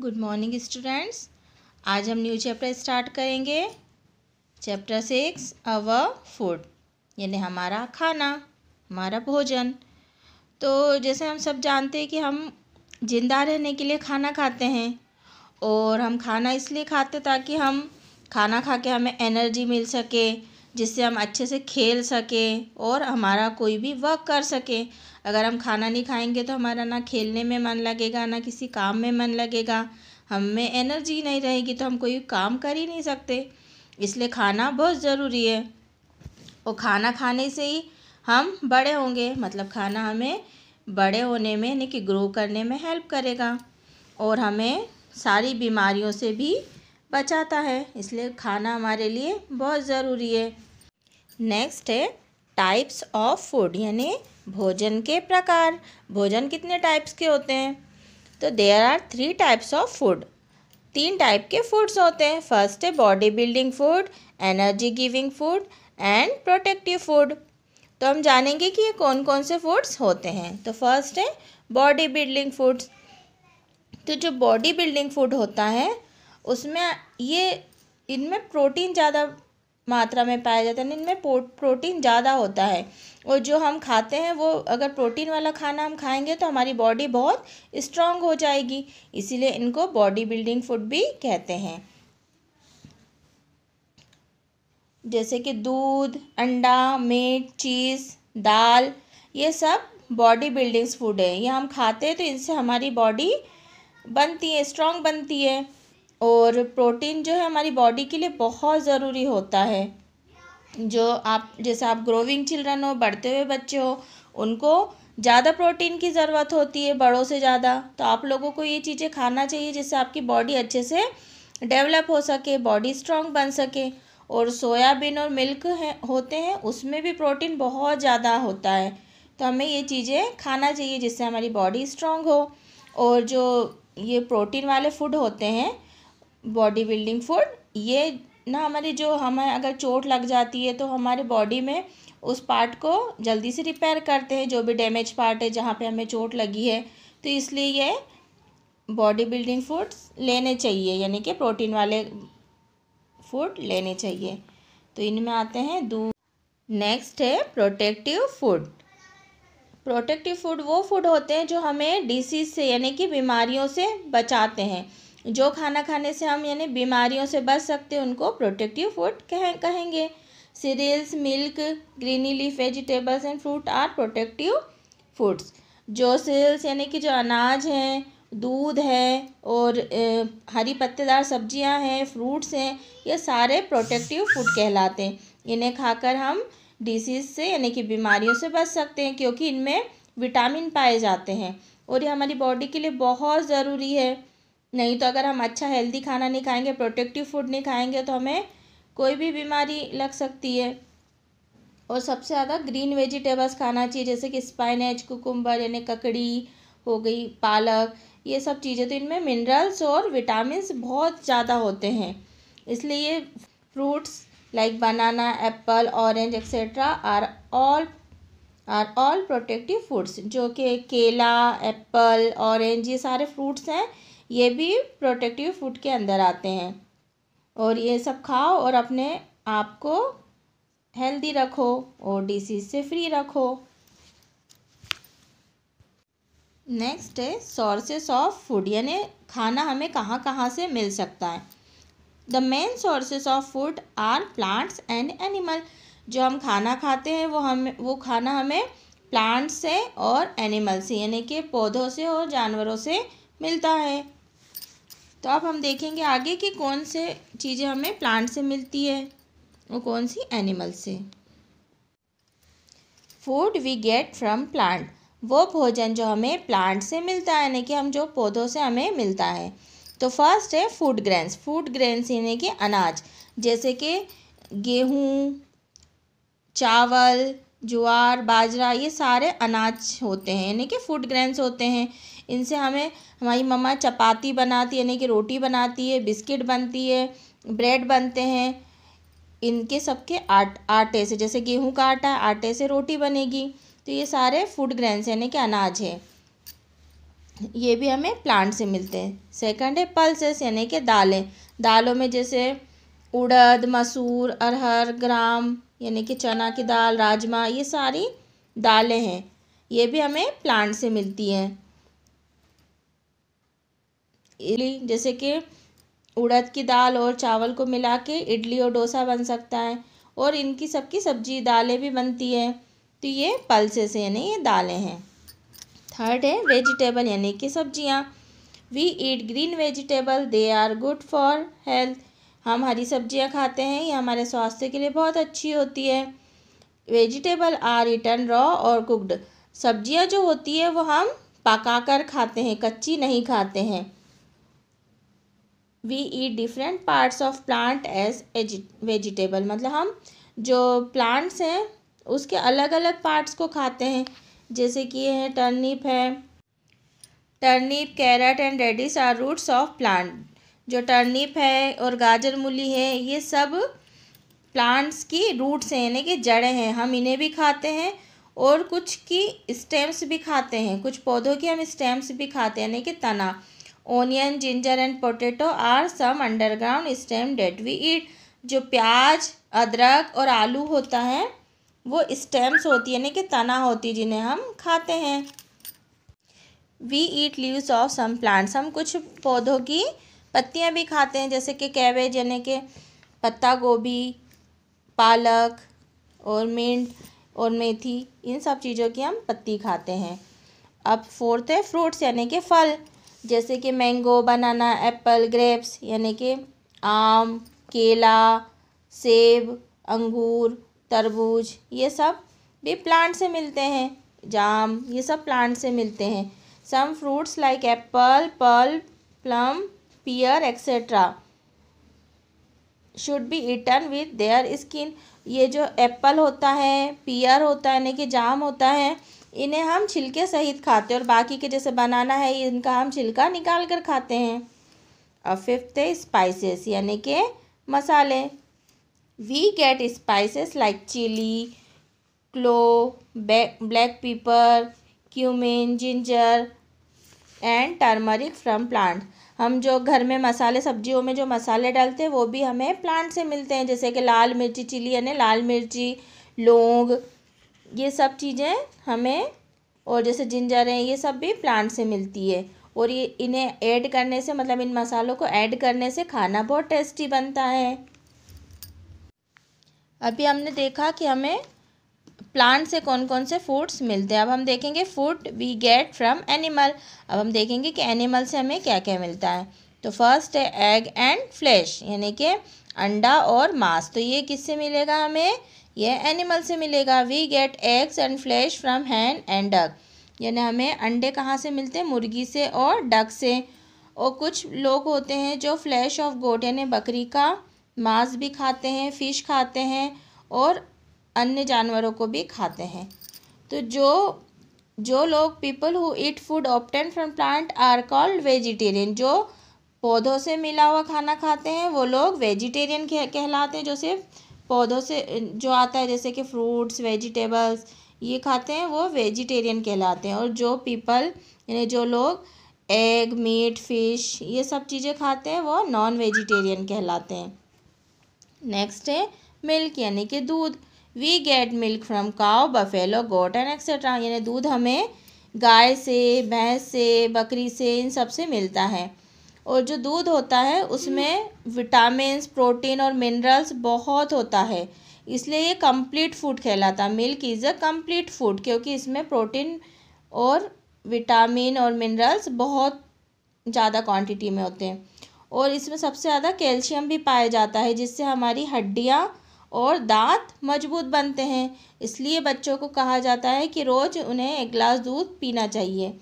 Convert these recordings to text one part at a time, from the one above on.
good morning students आज हम new chapter start करेंगे चैप्टर सिक्स अवर फूड यानी हमारा खाना हमारा भोजन तो जैसे हम सब जानते हैं कि हम ज़िंदा रहने के लिए खाना खाते हैं और हम खाना इसलिए खाते ताकि हम खाना खा के हमें एनर्जी मिल सके जिससे हम अच्छे से खेल सकें और हमारा कोई भी वर्क कर सकें अगर हम खाना नहीं खाएंगे तो हमारा ना खेलने में मन लगेगा ना किसी काम में मन लगेगा हम में एनर्जी नहीं रहेगी तो हम कोई काम कर ही नहीं सकते इसलिए खाना बहुत ज़रूरी है और खाना खाने से ही हम बड़े होंगे मतलब खाना हमें बड़े होने में यानी कि ग्रो करने में हेल्प करेगा और हमें सारी बीमारियों से भी बचाता है इसलिए खाना हमारे लिए बहुत ज़रूरी है नेक्स्ट है टाइप्स ऑफ फूड यानी भोजन के प्रकार भोजन कितने टाइप्स के होते हैं तो there are three types of food तीन टाइप के फूड्स होते हैं फर्स्ट है body building food energy giving food and protective food तो हम जानेंगे कि ये कौन कौन से फूड्स होते हैं तो फर्स्ट है बॉडी बिल्डिंग फूड्स तो जो बॉडी बिल्डिंग फूड होता है उसमें ये इनमें प्रोटीन ज़्यादा मात्रा में पाया जाता है इनमें प्रोटीन ज़्यादा होता है और जो हम खाते हैं वो अगर प्रोटीन वाला खाना हम खाएंगे तो हमारी बॉडी बहुत स्ट्रांग हो जाएगी इसीलिए इनको बॉडी बिल्डिंग फूड भी कहते हैं जैसे कि दूध अंडा मीट चीज़ दाल ये सब बॉडी बिल्डिंग्स फूड है ये हम खाते हैं तो इनसे हमारी बॉडी बनती है स्ट्रांग बनती है और प्रोटीन जो है हमारी बॉडी के लिए बहुत ज़रूरी होता है जो आप जैसे आप ग्रोविंग चिल्ड्रन हो बढ़ते हुए बच्चे हो उनको ज़्यादा प्रोटीन की ज़रूरत होती है बड़ों से ज़्यादा तो आप लोगों को ये चीज़ें खाना चाहिए जिससे आपकी बॉडी अच्छे से डेवलप हो सके बॉडी स्ट्रांग बन सके और सोयाबीन और मिल्क है होते हैं उसमें भी प्रोटीन बहुत ज़्यादा होता है तो हमें ये चीज़ें खाना चाहिए जिससे हमारी बॉडी स्ट्रांग हो और जो ये प्रोटीन वाले फूड होते हैं बॉडी बिल्डिंग फूड ये ना हमारी जो हमें अगर चोट लग जाती है तो हमारे बॉडी में उस पार्ट को जल्दी से रिपेयर करते हैं जो भी डैमेज पार्ट है जहाँ पे हमें चोट लगी है तो इसलिए ये बॉडी बिल्डिंग फूड्स लेने चाहिए यानी कि प्रोटीन वाले फूड लेने चाहिए तो इनमें आते हैं दू नेक्स्ट है प्रोटेक्टिव फूड प्रोटेक्टिव फूड वो फूड होते हैं जो हमें डिसीज से यानी कि बीमारियों से बचाते हैं जो खाना खाने से हम यानी बीमारियों से बच सकते हैं उनको प्रोटेक्टिव फूड कह कहेंगे cereals milk greeny leaf vegetables and fruit are protective foods जो सीरियल्स यानी कि जो अनाज हैं दूध है और ए, हरी पत्तेदार सब्जियां हैं फ्रूट्स हैं ये सारे प्रोटेक्टिव फूड कहलाते हैं इन्हें खाकर हम डिसीज़ से यानी कि बीमारियों से बच सकते हैं क्योंकि इनमें विटामिन पाए जाते हैं और ये हमारी बॉडी के लिए बहुत ज़रूरी है नहीं तो अगर हम अच्छा हेल्दी खाना नहीं खाएंगे प्रोटेक्टिव फूड नहीं खाएंगे तो हमें कोई भी बीमारी लग सकती है और सबसे ज़्यादा ग्रीन वेजिटेबल्स खाना चाहिए जैसे कि स्पाइनेज कुकुम्बर यानी ककड़ी हो गई पालक ये सब चीज़ें तो इनमें मिनरल्स और विटामिन बहुत ज़्यादा होते हैं इसलिए ये fruits like banana apple orange etcetera are all are all protective foods जो कि केला एप्पल ऑरेंज ये सारे फ्रूट्स हैं ये भी प्रोटेक्टिव फूड के अंदर आते हैं और ये सब खाओ और अपने आप को हेल्दी रखो और डिसीज से फ्री रखो नेक्स्ट है सोर्सेस ऑफ फूड यानी खाना हमें कहाँ कहाँ से मिल सकता है the main sources of food are plants and animal जो हम खाना खाते हैं वो हम वो खाना हमें प्लांट्स से और एनिमल से यानी कि पौधों से और जानवरों से मिलता है तो अब हम देखेंगे आगे कि कौन से चीज़ें हमें प्लांट से मिलती है और कौन सी एनिमल से food we get from plant वो भोजन जो हमें प्लांट से मिलता है यानी कि हम जो पौधों से हमें मिलता है तो फर्स्ट है फूड ग्रेन्स फूड ग्रेन्स यानी कि अनाज जैसे कि गेहूँ चावल ज्वार बाजरा ये सारे अनाज होते हैं यानी कि फूड ग्रेन्स होते हैं इनसे हमें हमारी मम्मा चपाती बनाती है यानी कि रोटी बनाती है बिस्किट बनती है ब्रेड बनते हैं इनके सबके आट आटे से जैसे गेहूं का आटा आटे से रोटी बनेगी तो ये सारे फूड ग्रेन्स यानी कि अनाज है ये भी हमें प्लांट से मिलते हैं सेकंड है पल्सेस यानी कि दालें दालों में जैसे उड़द मसूर अरहर ग्राम यानी कि चना की दाल राजमा ये सारी दालें हैं ये भी हमें प्लांट से मिलती हैं इडली जैसे कि उड़द की दाल और चावल को मिला के इडली और डोसा बन सकता है और इनकी सबकी सब्जी दालें भी बनती है तो ये पल्सेस यानी ये दालें हैं थर्ड है वेजिटेबल यानी कि सब्जियाँ we eat green vegetable they are good for health हम हरी सब्जियाँ खाते हैं ये हमारे स्वास्थ्य के लिए बहुत अच्छी होती है वेजिटेबल आर इटन रॉ और कुकड सब्जियाँ जो होती है वो हम पका कर खाते हैं कच्ची नहीं खाते हैं we eat different parts of plant as vegetable मतलब हम जो प्लांट्स हैं उसके अलग अलग पार्ट्स को खाते हैं जैसे कि ये है टर्निप है turnip carrot and radish are roots of plant जो टर्निप है और गाजर मूली है ये सब प्लांट्स की रूट्स हैं यानी कि जड़ें हैं हम इन्हें भी खाते हैं और कुछ की स्टेम्स भी खाते हैं कुछ पौधों की हम स्टेम्स भी खाते हैं यानी कि तना onion ginger and potato are some underground stem that we eat जो प्याज अदरक और आलू होता है वो स्टेम्स होती है यानी कि तना होती है जिन्हें हम खाते हैं we eat leaves of some plants हम कुछ पौधों की पत्तियां भी खाते हैं जैसे कि कैबेज यानी कि पत्ता गोभी पालक और मिंट और मेथी इन सब चीज़ों की हम पत्ती खाते हैं अब फोर्थ है फ्रूट्स यानी कि फल जैसे कि मैंगो बनाना एप्पल ग्रेप्स यानी कि आम केला सेब अंगूर तरबूज ये सब भी प्लांट से मिलते हैं जाम ये सब प्लांट से मिलते हैं सम फ्रूट्स लाइक एप्पल पल plum pear etcetera should be eaten with their skin ये जो एप्पल होता है पियर होता है यानी कि जाम होता है इन्हें हम छिलके सहित खाते हैं और बाकी के जैसे बनाना है इनका हम छिलका निकाल कर खाते हैं और फिफ्थ है स्पाइसेस यानी कि मसाले we get spices like chilli clove black pepper cumin ginger and turmeric from plant हम जो घर में मसाले सब्जियों में जो मसाले डालते हैं वो भी हमें प्लांट से मिलते हैं जैसे कि लाल मिर्ची चिली यानी लाल मिर्ची लौंग ये सब चीज़ें हमें और जैसे जिंजर है ये सब भी प्लांट से मिलती है और ये इन्हें ऐड करने से मतलब इन मसालों को ऐड करने से खाना बहुत टेस्टी बनता है अभी हमने देखा कि हमें प्लांट से कौन कौन से फूड्स मिलते हैं अब हम देखेंगे food we get from animal अब हम देखेंगे कि एनिमल से हमें क्या क्या मिलता है तो फर्स्ट है एग एंड फ्लैश यानी कि अंडा और मांस तो ये किससे मिलेगा हमें ये एनिमल से मिलेगा we get eggs and flesh from hen and duck यानी हमें अंडे कहाँ से मिलते हैं मुर्गी से और डग से और कुछ लोग होते हैं जो फ्लैश ऑफ गोट यानी बकरी का मांस भी खाते हैं फिश खाते हैं और अन्य जानवरों को भी खाते हैं तो जो जो लोग people who eat food obtained from plant are called vegetarian जो पौधों से मिला हुआ खाना खाते हैं वो लोग वेजिटेरियन कहलाते हैं जो सिर्फ पौधों से जो आता है जैसे कि फ्रूट्स वेजिटेबल्स ये खाते हैं वो वेजिटेरियन कहलाते हैं और जो पीपल यानी जो लोग एग मीट फिश ये सब चीज़ें खाते हैं वो नॉन वेजिटेरियन कहलाते हैं नेक्स्ट है मिल्क यानी कि दूध we get milk from cow buffalo goat and etcetera यानी दूध हमें गाय से भैंस से बकरी से इन सब से मिलता है और जो दूध होता है उसमें विटामिन प्रोटीन और मिनरल्स बहुत होता है इसलिए ये कंप्लीट फूड कहलाता है milk is a complete food क्योंकि इसमें प्रोटीन और विटामिन और मिनरल्स बहुत ज़्यादा क्वांटिटी में होते हैं और इसमें सबसे ज़्यादा कैल्शियम भी पाया जाता है जिससे हमारी हड्डियाँ और दांत मजबूत बनते हैं इसलिए बच्चों को कहा जाता है कि रोज़ उन्हें एक गिलास दूध पीना चाहिए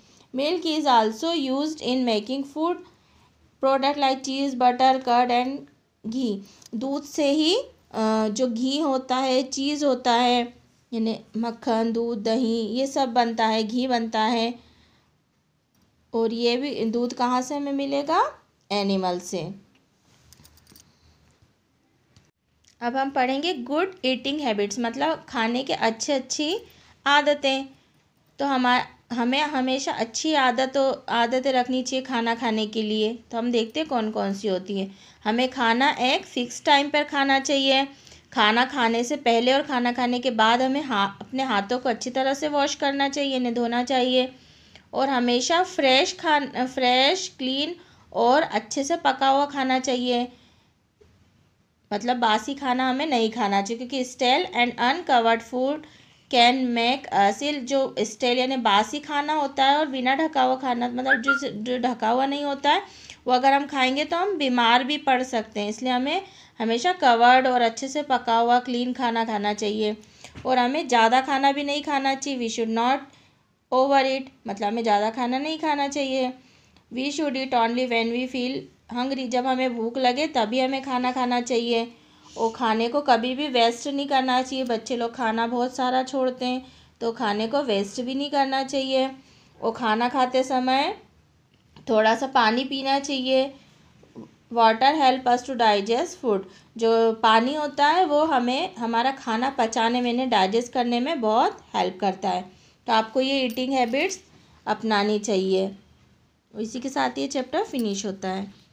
milk is also used in making food product like cheese butter curd and ghee दूध से ही जो घी होता है चीज़ होता है यानी मक्खन दूध दही ये सब बनता है घी बनता है और ये भी दूध कहाँ से हमें मिलेगा एनिमल से अब हम पढ़ेंगे गुड ईटिंग हैबिट्स मतलब खाने के अच्छे अच्छी आदतें तो हमारे हमें हमेशा अच्छी आदतों आदतें रखनी चाहिए खाना खाने के लिए तो हम देखते हैं कौन कौन सी होती है हमें खाना एक फिक्स टाइम पर खाना चाहिए खाना खाने से पहले और खाना खाने के बाद हमें हा अपने हाथों को अच्छी तरह से वॉश करना चाहिए इन्हें धोना चाहिए और हमेशा फ्रेश खान फ्रेश क्लीन और अच्छे से पका हुआ खाना चाहिए मतलब बासी खाना हमें नहीं खाना चाहिए क्योंकि stale and uncovered food can make us ill जो स्टेल यानी बासी खाना होता है और बिना ढका हुआ खाना मतलब जो जो ढका हुआ नहीं होता है वो अगर हम खाएंगे तो हम बीमार भी पड़ सकते हैं इसलिए हमें हमेशा कवर्ड और अच्छे से पका हुआ क्लीन खाना खाना चाहिए और हमें ज़्यादा खाना भी नहीं खाना चाहिए we should not overeat मतलब हमें ज़्यादा खाना नहीं खाना चाहिए we should eat only when we feel hungry जब हमें भूख लगे तभी हमें खाना खाना चाहिए वो खाने को कभी भी वेस्ट नहीं करना चाहिए बच्चे लोग खाना बहुत सारा छोड़ते हैं तो खाने को वेस्ट भी नहीं करना चाहिए वो खाना खाते समय थोड़ा सा पानी पीना चाहिए water help us to digest food जो पानी होता है वो हमें हमारा खाना पचाने में नहीं डाइजेस्ट करने में बहुत हेल्प करता है तो आपको ये ईटिंग हैबिट्स अपनानी चाहिए इसी के साथ ये चैप्टर फिनिश होता है